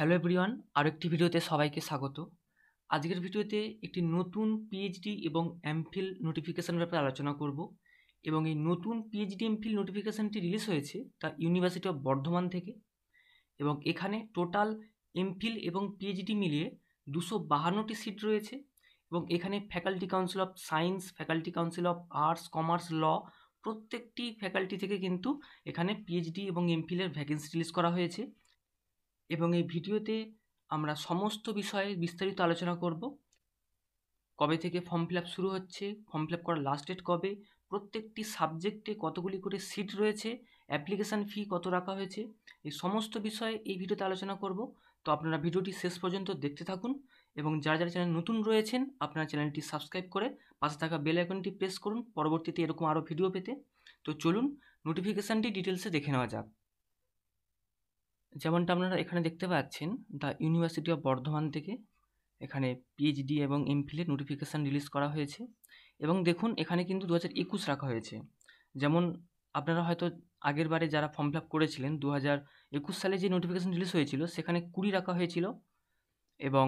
hello everyone আরও একটি ভিডিওতে সবাইকে স্বাগত আজকের ভিডিওতে একটি নতুন পিএইচডি এবং এমফিল নোটিফিকেশান ব্যাপারে আলোচনা করব এবং এই নতুন পিএইচডি এমফিল নোটিফিকেশানটি রিলিজ হয়েছে তা ইউনিভার্সিটি অফ বর্ধমান থেকে এবং এখানে টোটাল এমফিল এবং পিএইচডি মিলিয়ে দুশো বাহান্নটি সিট রয়েছে এবং এখানে faculty council of science faculty council of arts commerce law প্রত্যেকটি ফ্যাকাল্টি থেকে কিন্তু এখানে পিএইচডি এবং এমফিলের ভ্যাকেন্সি রিলিজ করা হয়েছে এবং এই ভিডিওতে আমরা সমস্ত বিষয়ে বিস্তারিত আলোচনা করব কবে থেকে ফর্ম ফিল শুরু হচ্ছে ফর্ম ফিল করার লাস্ট ডেট কবে প্রত্যেকটি সাবজেক্টে কতগুলি করে সিট রয়েছে অ্যাপ্লিকেশান ফি কত রাখা হয়েছে এই সমস্ত বিষয়ে এই ভিডিওতে আলোচনা করব তো আপনারা ভিডিওটি শেষ পর্যন্ত দেখতে থাকুন এবং যারা যারা চ্যানেল নতুন রয়েছেন আপনারা চ্যানেলটি সাবস্ক্রাইব করে পাশে থাকা বেল আইকনটি প্রেস করুন পরবর্তীতে এরকম আরও ভিডিও পেতে তো চলুন নোটিফিকেশানটি ডিটেলসে দেখে নেওয়া যাক যেমনটা আপনারা এখানে দেখতে পাচ্ছেন দ্য ইউনিভার্সিটি অফ বর্ধমান থেকে এখানে পিএইচডি এবং এমফিলের নোটিফিকেশান রিলিজ করা হয়েছে এবং দেখুন এখানে কিন্তু দু হাজার একুশ রাখা হয়েছে যেমন আপনারা হয়তো আগের বারে যারা ফর্ম ফিল আপ করেছিলেন দু হাজার একুশ সালে যে নোটিফিকেশান রিলিজ হয়েছিল সেখানে কুড়ি রাখা হয়েছিল এবং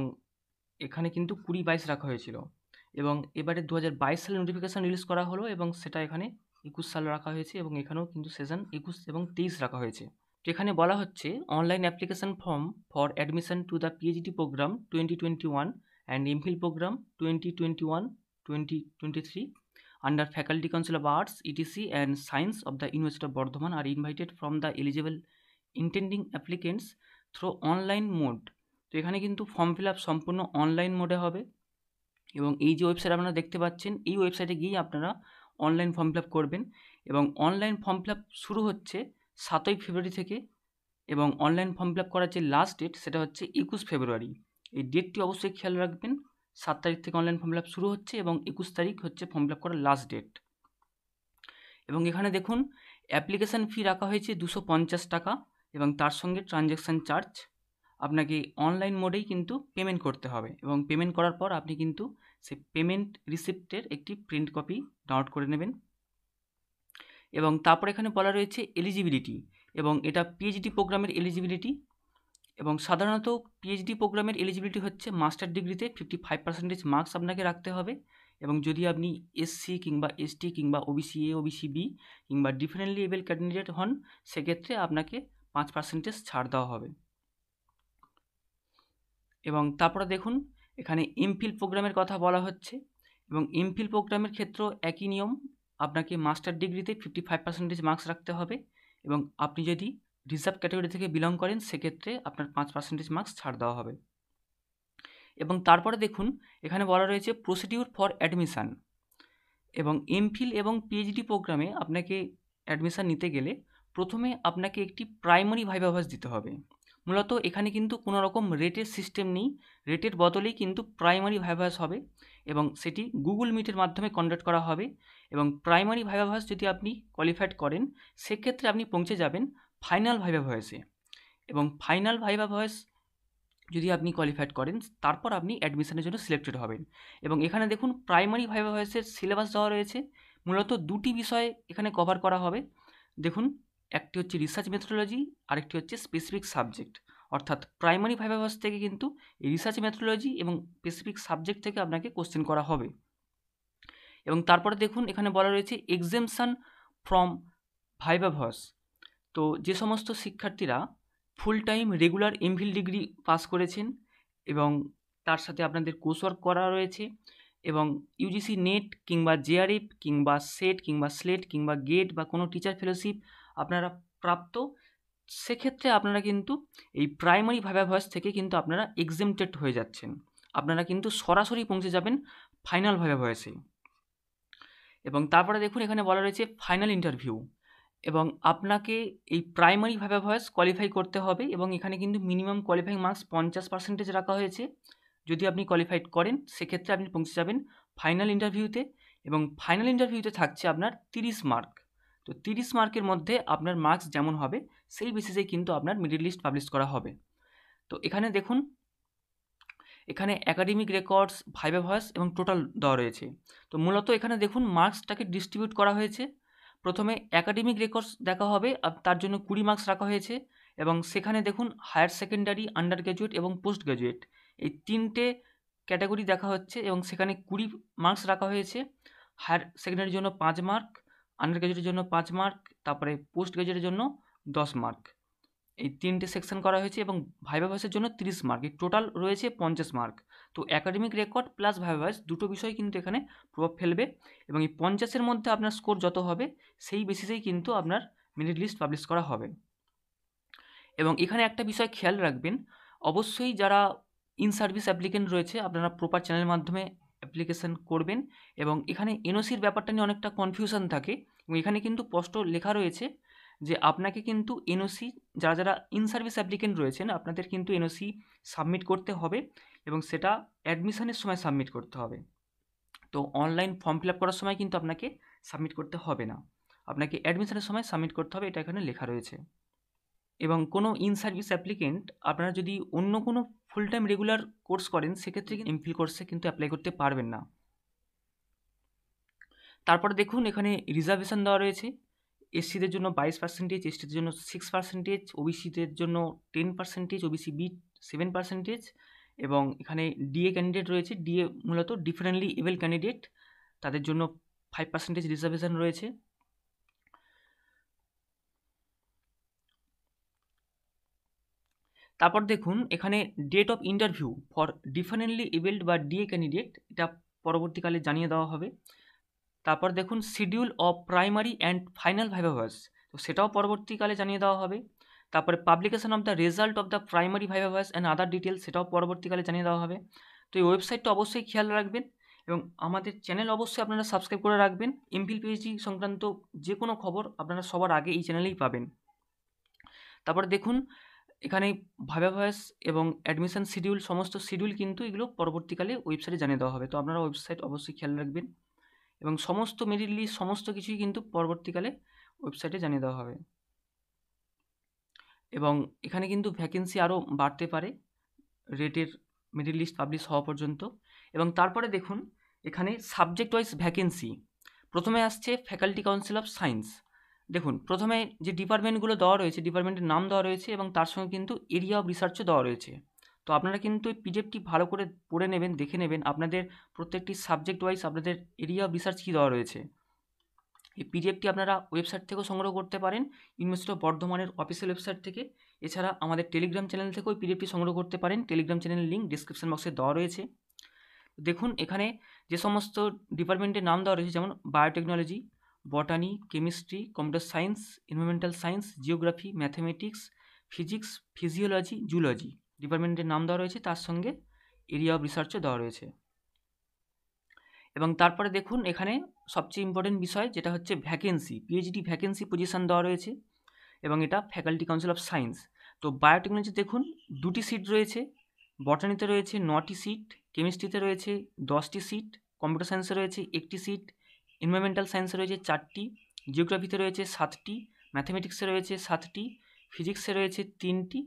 এখানে কিন্তু কুড়ি বাইশ রাখা হয়েছিল এবং এবারে দু হাজার বাইশ সালে নোটিফিকেশান রিলিজ করা হলো এবং সেটা এখানে একুশ সাল রাখা হয়েছে এবং এখানেও কিন্তু সেশন একুশ এবং তেইশ রাখা হয়েছে যেখানে বলা হচ্ছে online application form for admission to the PhD programme twenty twenty one and MPhil programme twenty twenty one twenty twenty three under faculty council of arts ETC and science of the university of Bardhaman are invited from the eligible intending applicants through online mode তো এখানে কিন্তু form fill up সম্পূর্ণ online মোডে হবে এবং এই যে website আপনারা দেখতে পাচ্ছেন এই ওয়েবসাইটে গিয়েই আপনারা অনলাইন ফর্ম ফিল আপ করবেন এবং অনলাইন ফর্ম ফিল আপ শুরু হচ্ছে সাতই ফেব্রুয়ারি থেকে এবং অনলাইন ফর্ম ফিল আপ করার যে লাস্ট ডেট সেটা হচ্ছে একুশ ফেব্রুয়ারি এই ডেটটি অবশ্যই খেয়াল রাখবেন সাত তারিখ থেকে অনলাইন ফর্ম ফিল আপ শুরু হচ্ছে এবং একুশ তারিখ হচ্ছে ফর্ম ফিল আপ করার লাস্ট ডেট এবং এখানে দেখুন অ্যাপ্লিকেশান ফি রাখা হয়েছে দুশো পঞ্চাশ টাকা এবং তার সঙ্গে ট্রানজ্যাকশান চার্জ আপনাকে অনলাইন মোডেই কিন্তু পেমেন্ট করতে হবে এবং পেমেন্ট করার পর আপনি কিন্তু সে পেমেন্ট রিসিপ্টের একটি প্রিন্ট কপি ডাউনলোড করে নেবেন এবং তারপর এখানে বলা রয়েছে এলিজিবিলিটি এবং এটা পিএইচডি প্রোগ্রামের এলিজিবিলিটি এবং সাধারণত পিএইচডি প্রোগ্রামের এলিজিবিলিটি হচ্ছে মাস্টার ডিগ্রিতে ফিফটি ফাইভ পার্সেন্টেজ মার্কস আপনাকে রাখতে হবে এবং যদি আপনি এসসি কিংবা এসটি কিংবা ওবিসি এ ওবিসি বি কিংবা ডিফারেন্টলি এবেল ক্যান্ডিডেট হন সেক্ষেত্রে আপনাকে পাঁচ পার্সেন্টেজ ছাড় দেওয়া হবে এবং তারপরে দেখুন এখানে এমফিল প্রোগ্রামের কথা বলা হচ্ছে এবং এমফিল প্রোগ্রামের ক্ষেত্রেও একই নিয়ম আপনাকে মাস্টার ডিগ্রিতে ফিফটি ফাইভ পার্সেন্টেজ মার্কস রাখতে হবে এবং আপনি যদি রিজার্ভ ক্যাটাগরি থেকে বিলং করেন সেক্ষেত্রে আপনার পাঁচ পার্সেন্টেজ মার্কস ছাড় দেওয়া হবে এবং তারপরে দেখুন এখানে বলা রয়েছে প্রসিডিউর ফর অ্যাডমিশান এবং এমফিল এবং পিএইচডি প্রোগ্রামে আপনাকে অ্যাডমিশান নিতে গেলে প্রথমে আপনাকে একটি প্রাইমারি ভাইভাভাস দিতে হবে মূলত এখানে কিন্তু কোনো রকম রেটের সিস্টেম নেই রেটের বদলেই কিন্তু প্রাইমারি ভাইভাস হবে এবং সেটি গুগল মিটের মাধ্যমে কন্ডাক্ট করা হবে এবং প্রাইমারি ভাইভাভাস যদি আপনি কোয়ালিফাইড করেন সেক্ষেত্রে আপনি পৌঁছে যাবেন ফাইনাল ভাইভা ভয়েসে এবং ফাইনাল ভাইভা ভয়েস যদি আপনি কোয়ালিফাইড করেন তারপর আপনি অ্যাডমিশনের জন্য সিলেক্টেড হবেন এবং এখানে দেখুন প্রাইমারি ভাইভা ভয়েসের সিলেবাস দেওয়া রয়েছে মূলত দুটি বিষয় এখানে কভার করা হবে দেখুন একটি হচ্ছে রিসার্চ মেথোডোলজি আরেকটি হচ্ছে স্পেসিফিক সাবজেক্ট অর্থাৎ প্রাইমারি ভাইভাস থেকে কিন্তু এই রিসার্চ মেথোডোলজি এবং স্পেসিফিক সাবজেক্ট থেকে আপনাকে কোশ্চেন করা হবে এবং তারপরে দেখুন এখানে বলা রয়েছে এক্সেমশান ফ্রম ভাইভাভস তো যে সমস্ত শিক্ষার্থীরা full time regular MPhil degree pass করেছেন এবং তার সাথে আপনাদের কোর্স ওয়ার্ক করা রয়েছে এবং ইউজিসি নেট কিংবা জেআরএফ কিংবা সেট কিংবা স্লেট কিংবা গেট বা কোনো টিচার ফেলোশিপ আপনারা প্রাপ্ত সেক্ষেত্রে আপনারা কিন্তু এই প্রাইমারি ভাইভাস থেকে কিন্তু আপনারা এক্সেমটেড হয়ে যাচ্ছেন আপনারা কিন্তু সরাসরি পৌঁছে যাবেন ফাইনাল ভাইভাসে এবং তারপরে দেখুন এখানে বলা রয়েছে ফাইনাল ইন্টারভিউ এবং আপনাকে এই প্রাইমারি ভাইভাস কোয়ালিফাই করতে হবে এবং এখানে কিন্তু মিনিমাম কোয়ালিফাইং মার্কস পঞ্চাশ পার্সেন্টেজ রাখা হয়েছে যদি আপনি কোয়ালিফাইড করেন সেক্ষেত্রে আপনি পৌঁছে যাবেন ফাইনাল ইন্টারভিউতে এবং ফাইনাল ইন্টারভিউতে থাকছে আপনার তিরিশ মার্ক তো তিরিশ মার্কের মধ্যে আপনার মার্কস যেমন হবে সেই বেসিসে কিন্তু আপনার মিডিল লিস্ট পাবলিশ করা হবে তো এখানে দেখুন এখানে একাডেমিক রেকর্ডস ভাইভে ভয়েস এবং টোটাল দেওয়া রয়েছে তো মূলত এখানে দেখুন মার্কসটাকে ডিস্ট্রিবিউট করা হয়েছে প্রথমে একাডেমিক রেকর্ডস দেখা হবে তার জন্য কুড়ি মার্কস রাখা হয়েছে এবং সেখানে দেখুন হায়ার সেকেন্ডারি আন্ডার গ্র্যাজুয়েট এবং পোস্ট গ্র্যাজুয়েট এই তিনটে ক্যাটাগরি দেখা হচ্ছে এবং সেখানে কুড়ি মার্কস রাখা হয়েছে হায়ার সেকেন্ডারির জন্য পাঁচ মার্ক আন্ডার গ্রাজুয়েটের জন্য পাঁচ মার্ক তারপরে পোস্ট গ্রাজুয়েটের জন্য দশ মার্ক এই তিনটে সেকশন করা হয়েছে এবং ভাইভা ভয়েসের জন্য তিরিশ মার্ক এই টোটাল রয়েছে পঞ্চাশ মার্ক তো academic record plus viva voce দুটো বিষয় কিন্তু এখানে প্রভাব ফেলবে এবং এই পঞ্চাশের মধ্যে আপনার স্কোর যত হবে সেই বেসিসেই কিন্তু আপনার মেরিট লিস্ট পাবলিশ করা হবে এবং এখানে একটা বিষয় খেয়াল রাখবেন অবশ্যই যারা ইন সার্ভিস অ্যাপ্লিকেন্ট রয়েছে আপনারা প্রপার চ্যানেলের মাধ্যমে অ্যাপ্লিকেশান করবেন এবং এখানে এনওসির ব্যাপারটা নিয়ে অনেকটা কনফিউশন থাকে এবং এখানে কিন্তু স্পষ্ট লেখা রয়েছে যে আপনাকে কিন্তু এনওসি যারা যারা ইন সার্ভিস অ্যাপ্লিকেন্ট রয়েছেন আপনাদের কিন্তু এনওসি সাবমিট করতে হবে এবং সেটা অ্যাডমিশনের সময় সাবমিট করতে হবে তো অনলাইন ফর্ম ফিল আপ করার সময় কিন্তু আপনাকে সাবমিট করতে হবে না আপনাকে অ্যাডমিশনের সময় সাবমিট করতে হবে এটা এখানে লেখা রয়েছে এবং কোনো ইন সার্ভিস অ্যাপ্লিকেন্ট আপনারা যদি অন্য কোনো ফুল টাইম রেগুলার কোর্স করেন সেক্ষেত্রে এমফিল কোর্সে কিন্তু অ্যাপ্লাই করতে পারবেন না তারপরে দেখুন এখানে রিজার্ভেশন দেওয়া রয়েছে এসসিদের জন্য বাইশ পার্সেন্টেজ এসটিদের জন্য সিক্স পার্সেন্টেজ ওবিসিদের জন্য ten percentage OBC B seven percentage এবং এখানে ডিএ ক্যান্ডিডেট রয়েছে ডিএ মূলত ডিফারেন্টলি এবেল ক্যান্ডিডেট তাদের জন্য ফাইভ পার্সেন্টেজ রিজার্ভেশন রয়েছে তারপর দেখুন এখানে date of interview for differently abled বা ডিএ ক্যান্ডিডেট এটা পরবর্তীকালে জানিয়ে দেওয়া হবে তারপর দেখুন schedule of primary and final viva voce তো সেটাও পরবর্তীকালে জানিয়ে দেওয়া হবে তারপরে publication of the result of the primary viva voce and other details সেটাও পরবর্তীকালে জানিয়ে দেওয়া হবে তো এই ওয়েবসাইটটা অবশ্যই খেয়াল রাখবেন এবং আমাদের চ্যানেল অবশ্যই আপনারা সাবস্ক্রাইব করে রাখবেন এমফিল পিএইচডি সংক্রান্ত যে কোনো খবর আপনারা সবার আগে এই চ্যানেলেই পাবেন তারপরে দেখুন এখানে ভাইভা ভয়েস এবং অ্যাডমিশন শিডিউল সমস্ত শিডিউল কিন্তু এগুলো পরবর্তীকালে ওয়েবসাইটে জানিয়ে দেওয়া হবে তো আপনারা ওয়েবসাইট অবশ্যই খেয়াল রাখবেন এবং সমস্ত মেরিট লিস্ট সমস্ত কিছুই কিন্তু পরবর্তীকালে ওয়েবসাইটে জানিয়ে দেওয়া হবে এবং এখানে কিন্তু ভ্যাকেন্সি আরও বাড়তে পারে রেটের মেরিট লিস্ট পাবলিশ হওয়া পর্যন্ত এবং তারপরে দেখুন এখানে সাবজেক্ট ওয়াইজ ভ্যাকেন্সি প্রথমে আসছে ফ্যাকাল্টি কাউন্সিল অফ সায়েন্স দেখুন প্রথমে যে ডিপার্টমেন্টগুলো দেওয়া রয়েছে ডিপার্টমেন্টের নাম দেওয়া রয়েছে এবং তার সঙ্গে কিন্তু এরিয়া অফ রিসার্চও দেওয়া রয়েছে তো আপনারা কিন্তু পিডিএফটি ভালো করে পড়ে নেবেন দেখে নেবেন আপনাদের প্রত্যেকটি সাবজেক্ট ওয়াইজ আপনাদের এরিয়া অফ রিসার্চ কী দেওয়া রয়েছে এই পিডিএফটি আপনারা ওয়েবসাইট থেকেও সংগ্রহ করতে পারেন ইউনিভার্সিটি অফ বর্ধমানের অফিসিয়াল ওয়েবসাইট থেকে এছাড়া আমাদের টেলিগ্রাম চ্যানেল থেকেও পিডিএফটি সংগ্রহ করতে পারেন টেলিগ্রাম চ্যানেলের লিঙ্ক ডিসক্রিপশন বক্সে দেওয়া রয়েছে দেখুন এখানে যে সমস্ত ডিপার্টমেন্টের নাম দেওয়া রয়েছে যেমন biotechnology botany chemistry computer science environmental science geography mathematics physics physiology zoology ডিপার্টমেন্টের নাম দেওয়া রয়েছে তার সঙ্গে এরিয়া অফ রিসার্চও দেওয়া রয়েছে এবং তারপরে দেখুন এখানে সবচেয়ে ইম্পর্টেন্ট বিষয় যেটা হচ্ছে ভ্যাকেন্সি পিএইচডি ভ্যাকেন্সি পজিশান দেওয়া রয়েছে এবং এটা ফ্যাকাল্টি কাউন্সিল অফ সায়েন্স তো বায়োটেকনোলজি দেখুন দুটি সিট রয়েছে বটানিতে রয়েছে নটি সিট কেমিস্ট্রিতে রয়েছে দশটি সিট কম্পিউটার সায়েন্সে রয়েছে একটি সিট এনভায়রনমেন্টাল সায়েন্সে রয়েছে চারটি জিওগ্রাফিতে রয়েছে সাতটি ম্যাথামেটিক্সে রয়েছে সাতটি ফিজিক্সে রয়েছে তিনটি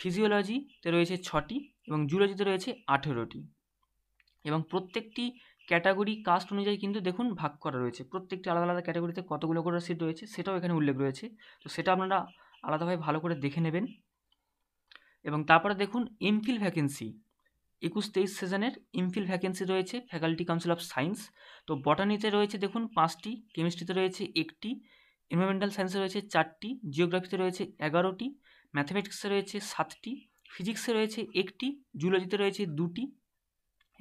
ফিজিওলজিতে রয়েছে ছটি এবং জুলজিতে রয়েছে আঠেরোটি এবং প্রত্যেকটি ক্যাটাগরি কাস্ট অনুযায়ী কিন্তু দেখুন ভাগ করা রয়েছে প্রত্যেকটি আলাদা আলাদা ক্যাটাগরিতে কতগুলো করে সিট রয়েছে সেটাও এখানে উল্লেখ রয়েছে তো সেটা আপনারা আলাদাভাবে ভালো করে দেখে নেবেন এবং তারপরে দেখুন এমফিল ভ্যাকেন্সি একুশ তেইশ সেশনের ইমফিল ভ্যাকেন্সি রয়েছে ফ্যাকাল্টি কাউন্সিল অফ সায়েন্স তো বটানিতে রয়েছে দেখুন পাঁচটি কেমিস্ট্রিতে রয়েছে একটি এনভারমেন্টাল সায়েন্সে রয়েছে চারটি জিওগ্রাফিতে রয়েছে এগারোটি ম্যাথামেটিক্সে রয়েছে সাতটি ফিজিক্সে রয়েছে একটি জুলজিতে রয়েছে দুটি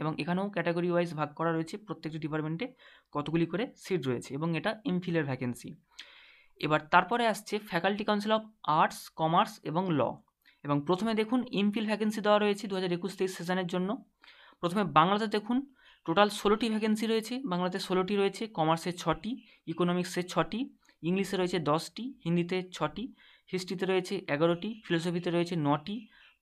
এবং এখানেও ক্যাটাগরি ওয়াইজ ভাগ করা রয়েছে প্রত্যেকটি ডিপার্টমেন্টে কতগুলি করে সিট রয়েছে এবং এটা এমফিলের ভ্যাকেন্সি এবার তারপরে আসছে faculty council of arts commerce এবং ল এবং প্রথমে দেখুন ইমফিল ভ্যাকেন্সি দেওয়া রয়েছে দু হাজার একুশ তেইশ সেশনের জন্য প্রথমে বাংলাতে দেখুন টোটাল ষোলোটি ভ্যাকেন্সি রয়েছে বাংলাতে ষোলোটি রয়েছে কমার্সের ছটি ইকোনমিক্সের ছটি ইংলিশে রয়েছে দশটি হিন্দিতে ছটি হিস্ট্রিতে রয়েছে এগারোটি ফিলোসফিতে রয়েছে নটি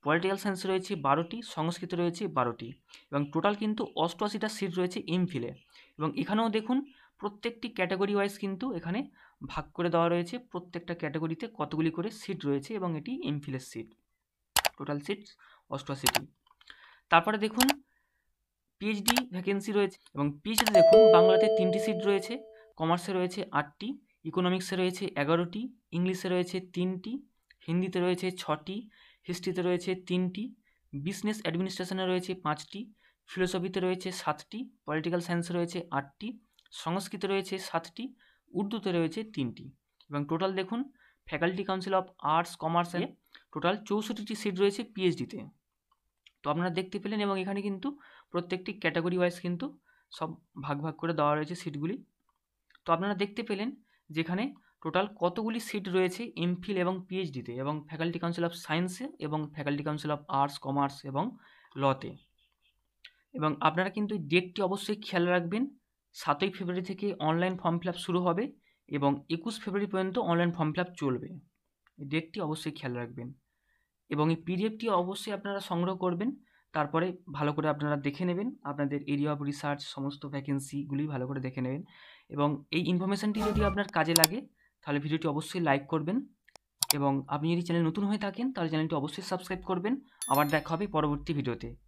পলিটিক্যাল সায়েন্সে রয়েছে বারোটি সংস্কৃত রয়েছে বারোটি এবং টোটাল কিন্তু অষ্টআশিটা সিট রয়েছে ইমফিলে এবং এখানেও দেখুন প্রত্যেকটি ক্যাটাগরি ওয়াইজ কিন্তু এখানে ভাগ করে দেওয়া রয়েছে প্রত্যেকটা ক্যাটাগরিতে কতগুলি করে সিট রয়েছে এবং এটি এমফিলের সিট টোটাল সিটস অষ্টআশিটি তারপরে দেখুন পিএইচডি ভ্যাকেন্সি রয়েছে এবং পিএইচডি দেখুন বাংলাতে তিনটি সিট রয়েছে কমার্সে রয়েছে আটটি ইকোনমিক্সে রয়েছে এগারোটি ইংলিশে রয়েছে তিনটি হিন্দিতে রয়েছে ছটি হিস্ট্রিতে রয়েছে তিনটি বিজনেস অ্যাডমিনিস্ট্রেশনে রয়েছে পাঁচটি ফিলোসফিতে রয়েছে সাতটি পলিটিক্যাল সায়েন্সে রয়েছে আটটি সংস্কৃতে রয়েছে সাতটি উর্দুতে রয়েছে তিনটি এবং টোটাল দেখুন ফ্যাকাল্টি কাউন্সিল অফ আর্টস কমার্সে টোটাল চৌষট্টিটি সিট রয়েছে পিএইচডিতে তো আপনারা দেখতে পেলেন এবং এখানে কিন্তু প্রত্যেকটি ক্যাটাগরি ওয়াইজ কিন্তু সব ভাগ ভাগ করে দেওয়া রয়েছে সিটগুলি তো আপনারা দেখতে পেলেন যেখানে টোটাল কতগুলি সিট রয়েছে এমফিল এবং পিএইচডিতে এবং ফ্যাকাল্টি কাউন্সিল অফ সায়েন্সে এবং faculty council of arts commerce এবং লতে এবং আপনারা কিন্তু ডেটটি অবশ্যই খেয়াল রাখবেন সাতই ফেব্রুয়ারি থেকে অনলাইন ফর্ম ফিল শুরু হবে এবং একুশ ফেব্রুয়ারি পর্যন্ত অনলাইন ফর্ম ফিল চলবে ডেটটি অবশ্যই খেয়াল রাখবেন এবং এই পিডিএফটি অবশ্যই আপনারা সংগ্রহ করবেন তারপরে ভালো করে আপনারা দেখে নেবেন আপনাদের এরিয়া অফ রিসার্চ সমস্ত ভ্যাকেন্সিগুলি ভালো করে দেখে নেবেন এবং এই ইনফরমেশানটি যদি আপনার কাজে লাগে তাহলে ভিডিওটি অবশ্যই লাইক করবেন এবং আপনি যদি চ্যানেল নতুন হয়ে থাকেন তাহলে চ্যানেলটি অবশ্যই সাবস্ক্রাইব করবেন আবার দেখা হবে পরবর্তী ভিডিওতে